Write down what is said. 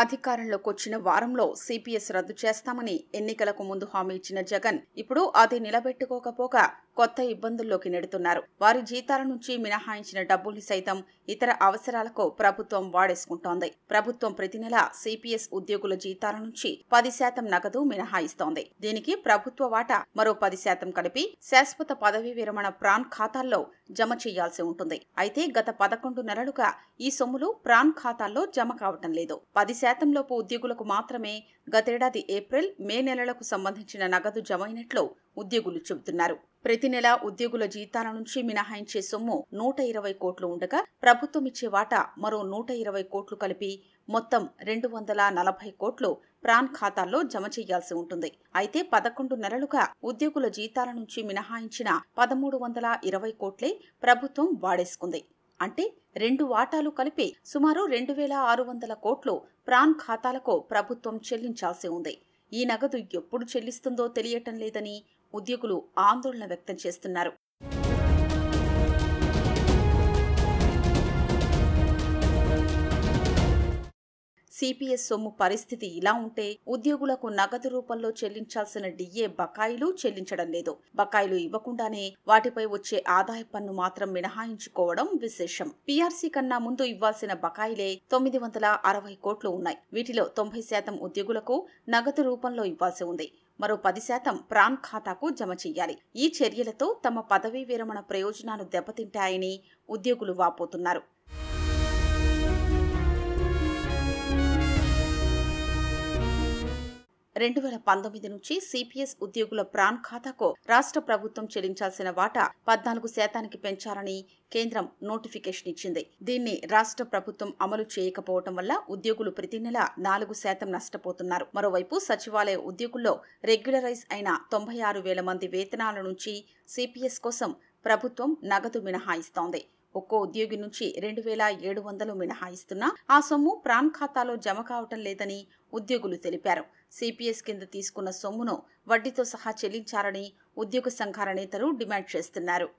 అధికారంలోకి వచ్చిన వారంలో సిపిఎస్ రద్దు చేస్తామని ఎన్నికలకు ముందు హామీ ఇచ్చిన జగన్ ఇప్పుడు అది నిలబెట్టుకోకపోగా కొత్త ఇబ్బందుల్లోకి నెడుతున్నారు వారి జీతాల నుంచి మినహాయించిన డబ్బుల్ని సైతం ఇతర అవసరాలకు ప్రభుత్వం వాడేసుకుంటోంది ప్రభుత్వం ప్రతి నెల సిపిఎస్ ఉద్యోగుల జీతాల నుంచి పది శాతం నగదు మినహాయిస్తోంది దీనికి ప్రభుత్వ వాటా మరో పది శాతం కలిపి శాశ్వత పదవీ విరమణ ప్రాన్ ఖాతాల్లో జమ చేయాల్సి ఉంటుంది అయితే గత పదకొండు నెలలుగా ఈ సొమ్ములు ప్రాన్ ఖాతాల్లో జమ కావటం లేదు పది శాతంలోపు ఉద్యోగులకు మాత్రమే గతేడాది ఏప్రిల్ మే నెలలకు సంబంధించిన నగదు జమైనట్లు ఉద్యోగులు చెబుతున్నారు ప్రతి నెల ఉద్యోగుల జీతాల నుంచి మినహాయించే సొమ్ము నూట ఇరవై కోట్లు ఉండగా ప్రభుత్వం ఇచ్చే వాటా మరో నూట ఇరవై కోట్లు కలిపి మొత్తం రెండు వందల నలభై కోట్లు ప్రాన్ ఖాతాల్లో జమ చేయాల్సి ఉంటుంది అయితే పదకొండు నెలలుగా ఉద్యోగుల జీతాల నుంచి మినహాయించిన పదమూడు వందల ఇరవై కోట్లే ప్రభుత్వం వాడేసుకుంది అంటే రెండు వాటాలు కలిపి సుమారు రెండు వేల ఆరు వందల కోట్లు ప్రాన్ ఖాతాలకు ప్రభుత్వం చెల్లించాల్సి ఉంది ఈ నగదు ఎప్పుడు చెల్లిస్తుందో తెలియటం లేదని ఉద్యోగులు ఆందోళన వ్యక్తం చేస్తున్నారు సిపిఎస్ సొమ్ము పరిస్థితి ఇలా ఉంటే ఉద్యోగులకు నగదు రూపంలో చెల్లించాల్సిన డిఏ బకాయిలు చెల్లించడం లేదు బకాయిలు ఇవ్వకుండానే వాటిపై వచ్చే ఆదాయ పన్ను మాత్రం మినహాయించుకోవడం విశేషం పీఆర్సీ కన్నా ముందు ఇవ్వాల్సిన బకాయిలే తొమ్మిది వందల అరవై కోట్లు ఉన్నాయి వీటిలో తొంభై శాతం ఉద్యోగులకు నగదు రూపంలో ఇవ్వాల్సి ఉంది మరో పది శాతం ప్రాన్ ఖాతాకు జమ చేయాలి ఈ చర్యలతో తమ పదవీ విరమణ ప్రయోజనాలు దెబ్బతింటాయని ఉద్యోగులు వాపోతున్నారు రెండు వేల పంతొమ్మిది నుంచి సిపిఎస్ ఉద్యోగుల ప్రాన్ ఖాతాకు రాష్ట్ర ప్రభుత్వం చెల్లించాల్సిన వాటా పద్నాలుగు శాతానికి పెంచాలని కేంద్రం నోటిఫికేషన్ ఇచ్చింది దీన్ని రాష్ట్ర ప్రభుత్వం అమలు చేయకపోవటం వల్ల ఉద్యోగులు ప్రతి నెల నాలుగు శాతం నష్టపోతున్నారు మరోవైపు సచివాలయ ఉద్యోగుల్లో రెగ్యులరైజ్ అయిన తొంభై ఆరు వేల మంది వేతనాల నుంచి సిపిఎస్ కోసం ప్రభుత్వం నగదు మినహాయిస్తోంది ఒక్కో ఉద్యోగి నుంచి రెండు వేల ఏడు వందలు మినహాయిస్తున్నా ఆ సొమ్ము ప్రాన్ ఖాతాలో జమ కావటం లేదని ఉద్యోగులు తెలిపారు సిపిఎస్ కింద తీసుకున్న సొమ్మును వడ్డీతో సహా చెల్లించాలని ఉద్యోగ సంఘాల నేతలు డిమాండ్ చేస్తున్నారు